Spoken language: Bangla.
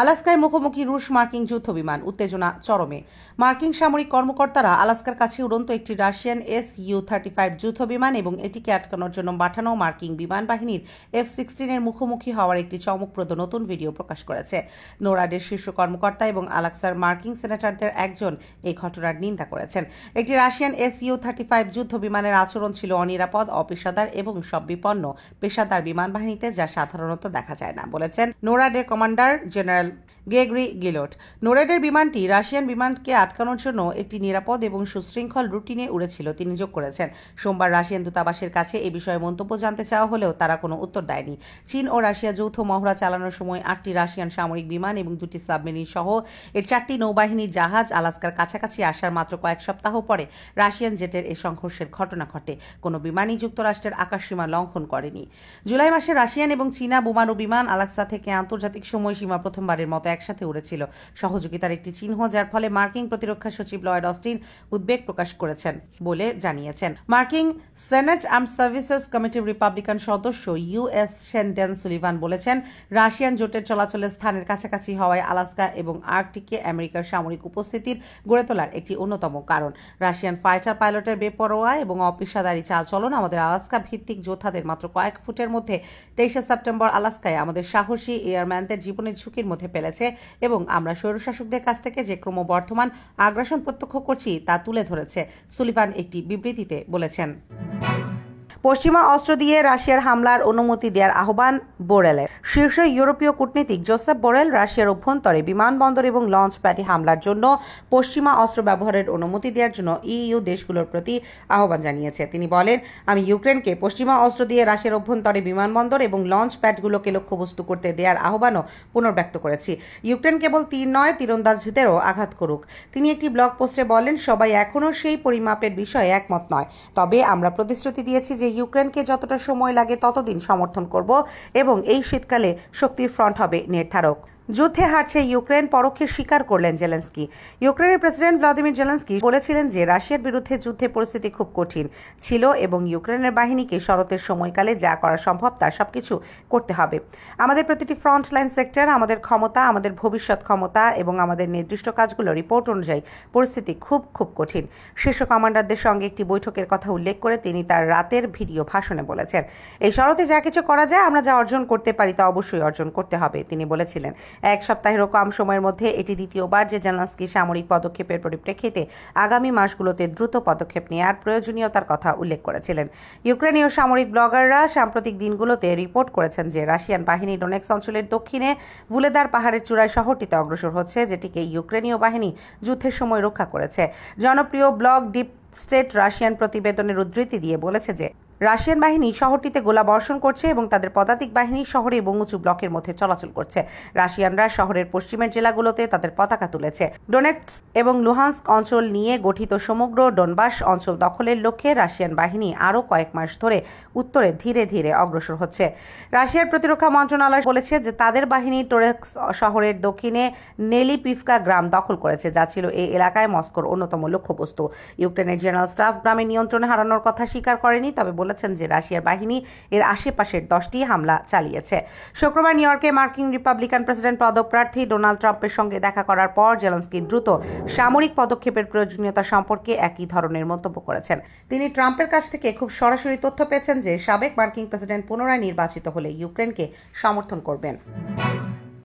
আলাস্কায় মুখোমুখি রুশ মার্কিং যুদ্ধ বিমান উত্তেজনা চরমে মার্কিন সামরিক কর্মকর্তারা আলাস্কার কাছে উড়ন্ত একটি Russian S U thirty five যুদ্ধ বিমান এবং এটিকে আটকানোর জন্য পাঠানো মার্কিন বিমান বাহিনীর এফ সিক্সটিনের মুখোমুখি হওয়ার একটি চমকপ্রদ নতুন ভিডিও প্রকাশ করেছে নোরাডের শীর্ষ কর্মকর্তা এবং আলাক্সার মার্কিং সেনেটারদের একজন এই ঘটনার নিন্দা করেছেন একটি Russian S U thirty five যুদ্ধ বিমানের আচরণ ছিল অনিরাপদ অপেশাদার এবং সব বিপন্ন পেশাদার বিমান বাহিনীতে যা সাধারণত দেখা যায় না বলেছেন নোরাডের commander general general Gregory Guillot নোরেডের বিমানটি রাশিয়ান বিমানকে আটকানোর জন্য একটি নিরাপদ এবং সুশৃঙ্খল রুটিনে উড়েছিল তিনি যোগ করেছেন সোমবার রাশিয়ান দূতাবাসের কাছে এ বিষয়ে মন্তব্য জানতে চাওয়া হলেও তারা কোনো উত্তর দেয়নি চীন ও রাশিয়া যৌথ মহড়া চালানোর সময় আটটি রাশিয়ান সামরিক বিমান এবং দুটি সাবমেরিন সহ এর চারটি নৌবাহিনীর জাহাজ আলাস্কার কাছাকাছি আসার মাত্র কয়েক সপ্তাহ পরে রাশিয়ান জেটের এ সংঘর্ষের ঘটনা ঘটে কোনো বিমানই যুক্তরাষ্ট্রের আকাশসীমা লঙ্ঘন করেনি জুলাই মাসে রাশিয়ান এবং চীনা বোমারু বিমান আলাক্সা থেকে আন্তর্জাতিক সময়সীমা প্রথমবার প্রথমবারের মতো একসাথে উড়েছিল সহযোগিতার একটি চিহ্ন যার ফলে মার্কিং প্রতিরক্ষা সচিব লয়েড অস্টিন উদ্বেগ প্রকাশ করেছেন বলে জানিয়েছেন মার্কিং সেনেট আর্ম সার্ভিসেস কমিটির রিপাবলিকান সদস্য ইউএস ডেন সুলিভান বলেছেন রাশিয়ান জোটের চলাচলের স্থানের কাছাকাছি হওয়ায় আলাস্কা এবং আর্কটিকে আমেরিকার সামরিক উপস্থিতির গড়ে তোলার একটি অন্যতম কারণ রাশিয়ান ফাইটার পাইলটের বেপরোয়া এবং অপেশাদারী চালচলন আমাদের আলাস্কা ভিত্তিক যোদ্ধাদের মাত্র কয়েক ফুটের মধ্যে তেইশে সেপ্টেম্বর আলাস্কায় আমাদের সাহসী এয়ারম্যানদের জীবনের ঝুঁকির মধ্যে মধ্যে ফেলেছে এবং আমরা স্বৈরশাসকদের কাছ থেকে যে ক্রমবর্ধমান আগ্রাসন প্রত্যক্ষ করছি তা তুলে ধরেছে সুলিভান একটি বিবৃতিতে বলেছেন পশ্চিমা অস্ত্র দিয়ে রাশিয়ার হামলার অনুমতি দেওয়ার আহ্বান বোরেলের শীর্ষ ইউরোপীয় কূটনীতিক জোসেফ বোরেল রাশিয়ার অভ্যন্তরে বিমানবন্দর এবং লঞ্চ প্যাডে হামলার জন্য পশ্চিমা অস্ত্র ব্যবহারের অনুমতি দেওয়ার জন্য ইইউ দেশগুলোর প্রতি আহ্বান জানিয়েছে তিনি বলেন আমি ইউক্রেনকে পশ্চিমা অস্ত্র দিয়ে রাশিয়ার অভ্যন্তরে বিমানবন্দর এবং লঞ্চ প্যাডগুলোকে লক্ষ্যবস্তু করতে দেওয়ার আহ্বানও পুনর্ব্যক্ত করেছি ইউক্রেন কেবল তীর নয় তীরন্দাজদেরও আঘাত করুক তিনি একটি ব্লগ পোস্টে বলেন সবাই এখনও সেই পরিমাপের বিষয়ে একমত নয় তবে আমরা প্রতিশ্রুতি দিয়েছি যে ইউক্রেনকে যতটা সময় লাগে ততদিন সমর্থন করব এবং এই শীতকালে শক্তি ফ্রন্ট হবে নির্ধারক যুদ্ধে হারছে ইউক্রেন পরোক্ষে স্বীকার করলেন জেলেন্সকি ইউক্রেনের প্রেসিডেন্ট ভ্লাদিমির জেলেন্সকি বলেছিলেন যে রাশিয়ার বিরুদ্ধে যুদ্ধে পরিস্থিতি খুব কঠিন ছিল এবং ইউক্রেনের বাহিনীকে শরতের সময়কালে যা করা সম্ভব তা সবকিছু করতে হবে আমাদের প্রতিটি ফ্রন্ট লাইন সেক্টর আমাদের ক্ষমতা আমাদের ভবিষ্যৎ ক্ষমতা এবং আমাদের নির্দিষ্ট কাজগুলো রিপোর্ট অনুযায়ী পরিস্থিতি খুব খুব কঠিন শীর্ষ কমান্ডারদের সঙ্গে একটি বৈঠকের কথা উল্লেখ করে তিনি তার রাতের ভিডিও ভাষণে বলেছেন এই শরতে যা কিছু করা যায় আমরা যা অর্জন করতে পারি তা অবশ্যই অর্জন করতে হবে তিনি বলেছিলেন এক সপ্তাহেরও কম সময়ের মধ্যে এটি দ্বিতীয়বার যে জেলান্সকি সামরিক পদক্ষেপের পরিপ্রেক্ষিতে আগামী মাসগুলোতে দ্রুত পদক্ষেপ নেওয়ার প্রয়োজনীয়তার কথা উল্লেখ করেছিলেন ইউক্রেনীয় সামরিক ব্লগাররা সাম্প্রতিক দিনগুলোতে রিপোর্ট করেছেন যে রাশিয়ান বাহিনী ডোনেক্স অঞ্চলের দক্ষিণে ভুলেদার পাহাড়ের চূড়ায় শহরটিতে অগ্রসর হচ্ছে যেটিকে ইউক্রেনীয় বাহিনী যুদ্ধের সময় রক্ষা করেছে জনপ্রিয় ব্লগ ডিপ স্টেট রাশিয়ান প্রতিবেদনের উদ্ধৃতি দিয়ে বলেছে যে রাশিয়ান বাহিনী শহরটিতে গোলা বর্ষণ করছে এবং তাদের পদাতিক বাহিনী শহরে এবং উঁচু ব্লকের মধ্যে চলাচল করছে রাশিয়ানরা শহরের পশ্চিমের জেলাগুলোতে তাদের পতাকা তুলেছে ডোনেটস এবং লুহান্স অঞ্চল নিয়ে গঠিত সমগ্র ডনবাস অঞ্চল দখলের লক্ষ্যে রাশিয়ান বাহিনী আরও কয়েক মাস ধরে উত্তরে ধীরে ধীরে অগ্রসর হচ্ছে রাশিয়ার প্রতিরক্ষা মন্ত্রণালয় বলেছে যে তাদের বাহিনী টোরেক্স শহরের দক্ষিণে নেলিপিফকা গ্রাম দখল করেছে যা ছিল এই এলাকায় মস্কোর অন্যতম লক্ষ্যবস্তু ইউক্রেনের জেনারেল স্টাফ গ্রামে নিয়ন্ত্রণ হারানোর কথা স্বীকার করেনি তবে বলে বলেছেন যে রাশিয়ার বাহিনী এর আশেপাশের দশটি হামলা চালিয়েছে শুক্রবার নিউ ইয়র্কে মার্কিন রিপাবলিকান প্রেসিডেন্ট পদপ্রার্থী ডোনাল্ড ট্রাম্পের সঙ্গে দেখা করার পর জেলেন্সকি দ্রুত সামরিক পদক্ষেপের প্রয়োজনীয়তা সম্পর্কে একই ধরনের মন্তব্য করেছেন তিনি ট্রাম্পের কাছ থেকে খুব সরাসরি তথ্য পেয়েছেন যে সাবেক মার্কিন প্রেসিডেন্ট পুনরায় নির্বাচিত হলে ইউক্রেনকে সমর্থন করবেন